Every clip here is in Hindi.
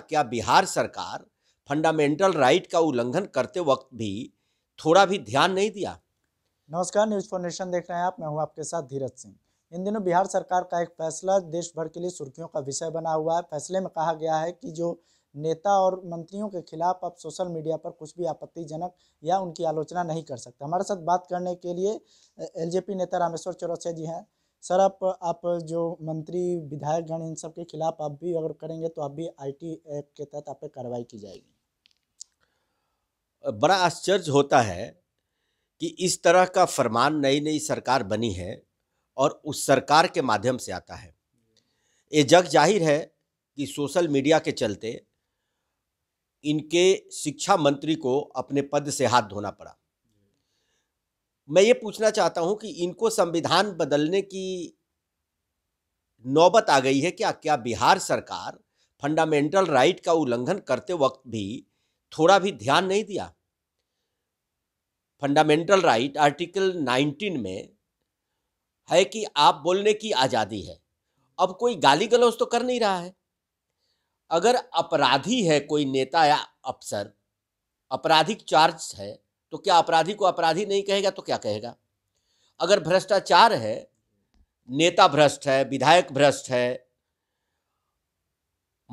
क्या बिहार सरकार फंडामेंटल राइट का उल्लंघन करते वक्त भी थोड़ा भी ध्यान नहीं दिया नमस्कार न्यूज फॉर नेशन देख रहे हैं आप मैं हूं आपके साथ धीरज सिंह इन दिनों बिहार सरकार का एक फैसला देश भर के लिए सुर्खियों का विषय बना हुआ है फैसले में कहा गया है कि जो नेता और मंत्रियों के खिलाफ आप सोशल मीडिया पर कुछ भी आपत्तिजनक या उनकी आलोचना नहीं कर सकते हमारे साथ बात करने के लिए एलजेपी नेता रामेश्वर चौरसिया जी हैं सर आप आप जो मंत्री विधायक गण इन सब के खिलाफ आप भी अगर करेंगे तो आप भी आईटी एक्ट के तहत आप पे कार्रवाई की जाएगी बड़ा आश्चर्य होता है कि इस तरह का फरमान नई नई सरकार बनी है और उस सरकार के माध्यम से आता है ये जग जाहिर है कि सोशल मीडिया के चलते इनके शिक्षा मंत्री को अपने पद से हाथ धोना पड़ा मैं ये पूछना चाहता हूं कि इनको संविधान बदलने की नौबत आ गई है क्या क्या बिहार सरकार फंडामेंटल राइट का उल्लंघन करते वक्त भी थोड़ा भी ध्यान नहीं दिया फंडामेंटल राइट आर्टिकल 19 में है कि आप बोलने की आज़ादी है अब कोई गाली गलौज तो कर नहीं रहा है अगर अपराधी है कोई नेता या अफसर आपराधिक चार्ज है तो क्या अपराधी को अपराधी नहीं कहेगा तो क्या कहेगा अगर भ्रष्टाचार है नेता भ्रष्ट है विधायक भ्रष्ट है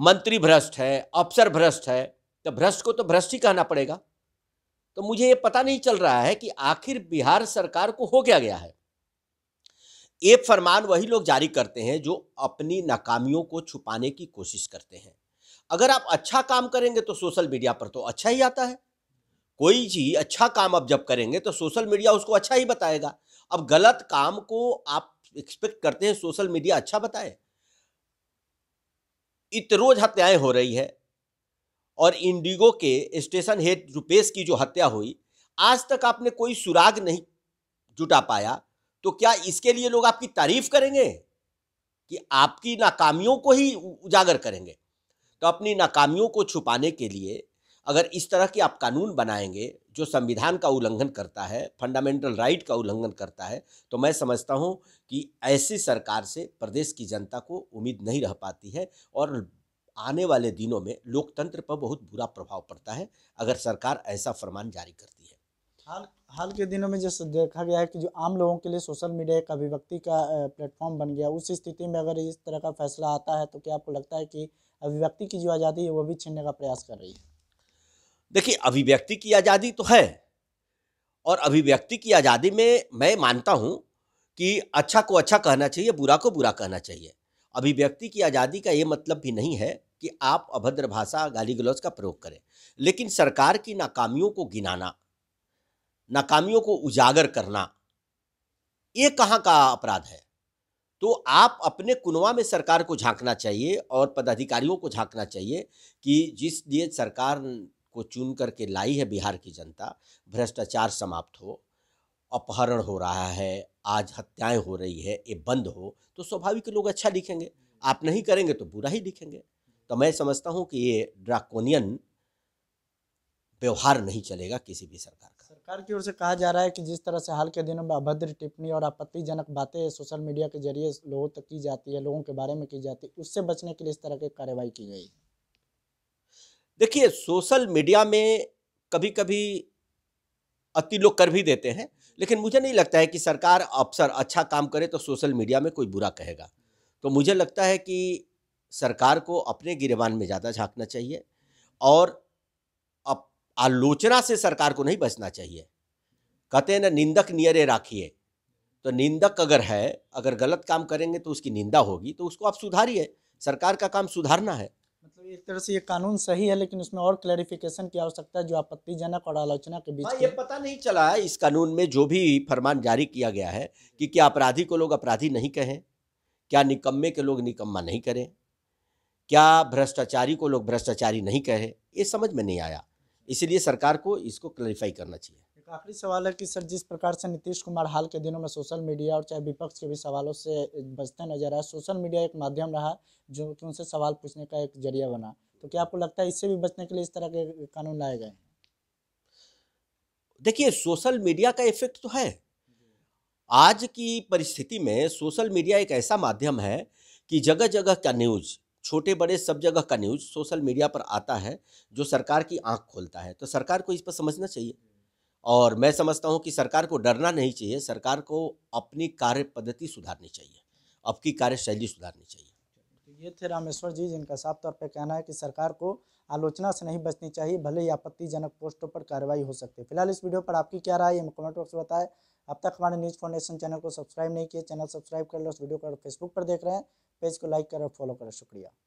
मंत्री भ्रष्ट है अफसर भ्रष्ट है तो भ्रष्ट को तो भ्रष्ट ही कहना पड़ेगा तो मुझे ये पता नहीं चल रहा है कि आखिर बिहार सरकार को हो क्या गया है ये फरमान वही लोग जारी करते हैं जो अपनी नाकामियों को छुपाने की कोशिश करते हैं अगर आप अच्छा काम करेंगे तो सोशल मीडिया पर तो अच्छा ही आता है कोई चीज अच्छा काम आप जब करेंगे तो सोशल मीडिया उसको अच्छा ही बताएगा अब गलत काम को आप एक्सपेक्ट करते हैं सोशल मीडिया अच्छा बताए इतरोज हत्याएं हो रही है और इंडिगो के स्टेशन हेड रुपेश की जो हत्या हुई आज तक आपने कोई सुराग नहीं जुटा पाया तो क्या इसके लिए लोग आपकी तारीफ करेंगे कि आपकी नाकामियों को ही उजागर करेंगे तो अपनी नाकामियों को छुपाने के लिए अगर इस तरह के आप कानून बनाएंगे जो संविधान का उल्लंघन करता है फंडामेंटल राइट का उल्लंघन करता है तो मैं समझता हूँ कि ऐसी सरकार से प्रदेश की जनता को उम्मीद नहीं रह पाती है और आने वाले दिनों में लोकतंत्र पर बहुत बुरा प्रभाव पड़ता है अगर सरकार ऐसा फरमान जारी करती है हाल हाल के दिनों में जैसे देखा गया है कि जो आम लोगों के लिए सोशल मीडिया एक अभिव्यक्ति का प्लेटफॉर्म बन गया उस स्थिति में अगर इस तरह का फैसला आता है तो क्या आपको लगता है कि अभिव्यक्ति की जो आज़ादी है वो भी छीनने का प्रयास कर रही है देखिए अभिव्यक्ति की आज़ादी तो है और अभिव्यक्ति की आज़ादी में मैं मानता हूँ कि अच्छा को अच्छा कहना चाहिए बुरा को बुरा कहना चाहिए अभिव्यक्ति की आज़ादी का ये मतलब भी नहीं है कि आप अभद्र भाषा गाली गलौज का प्रयोग करें लेकिन सरकार की नाकामियों को गिनाना नाकामियों को उजागर करना ये कहाँ का अपराध है तो आप अपने कुनवा में सरकार को झांकना चाहिए और पदाधिकारियों को झांकना चाहिए कि जिस लिए सरकार को चुन करके लाई है बिहार की जनता भ्रष्टाचार समाप्त हो अपहरण हो रहा है आज हत्याएं हो रही है ये बंद हो तो स्वाभाविक लोग अच्छा लिखेंगे आप नहीं करेंगे तो बुरा ही लिखेंगे तो मैं समझता हूँ कि ये ड्राकोनियन व्यवहार नहीं चलेगा किसी भी सरकार का सरकार की ओर से कहा जा रहा है कि जिस तरह से हाल के दिनों में अभद्र टिप्पणी और आपत्तिजनक बातें सोशल मीडिया के जरिए लोगों तक की जाती है लोगों के बारे में की जाती है उससे बचने के लिए इस तरह की कार्रवाई की गई है देखिए सोशल मीडिया में कभी कभी अति लोग कर भी देते हैं लेकिन मुझे नहीं लगता है कि सरकार अफसर अच्छा काम करे तो सोशल मीडिया में कोई बुरा कहेगा तो मुझे लगता है कि सरकार को अपने गिरेबान में ज़्यादा झांकना चाहिए और आलोचना से सरकार को नहीं बचना चाहिए कहते हैं ना निंदक नियरे राखिए तो निंदक अगर है अगर गलत काम करेंगे तो उसकी निंदा होगी तो उसको आप सुधारिए सरकार का काम सुधारना है मतलब एक तरह से ये कानून सही है लेकिन उसमें और क्लैरिफिकेशन की आवश्यकता है जो आपत्तिजनक और आलोचना के बीच हाँ, ये पता नहीं चला है इस कानून में जो भी फरमान जारी किया गया है कि क्या अपराधी को लोग अपराधी नहीं कहें क्या निकम्मे के लोग निकम्मा नहीं करें क्या भ्रष्टाचारी को लोग भ्रष्टाचारी नहीं कहे ये समझ में नहीं आया इसलिए सरकार को इसको क्लैरिफाई करना चाहिए आखिरी सवाल है कि सर जिस प्रकार से नीतीश कुमार हाल के दिनों में सोशल मीडिया और चाहे विपक्ष के भी सवालों से बचते नजर आए सोशल मीडिया एक माध्यम रहा जो कि उनसे सवाल पूछने का एक जरिया बना तो क्या आपको लगता है इससे भी बचने के लिए इस तरह के कानून लाए गए देखिए सोशल मीडिया का इफेक्ट तो है आज की परिस्थिति में सोशल मीडिया एक ऐसा माध्यम है कि जगह जगह का न्यूज़ छोटे बड़े सब जगह का न्यूज़ सोशल मीडिया पर आता है जो सरकार की आंख खोलता है तो सरकार को इस पर समझना चाहिए और मैं समझता हूँ कि सरकार को डरना नहीं चाहिए सरकार को अपनी कार्य पद्धति सुधारनी चाहिए आपकी कार्यशैली सुधारनी चाहिए तो ये थे रामेश्वर जी जिनका साफ तौर पर कहना है कि सरकार को आलोचना से नहीं बचनी चाहिए भले ही आपत्तिजनक पोस्टों पर कार्रवाई हो सकती है फिलहाल इस वीडियो पर आपकी क्या राय है हमें कमेंट बॉक्स में बताएं अब तक हमारे न्यूज़ फाउंडेशन चैनल को सब्सक्राइब नहीं किया चैनल सब्सक्राइब कर लो उस वीडियो को फेसबुक पर देख रहे हैं पेज को लाइक करें फॉलो करें शुक्रिया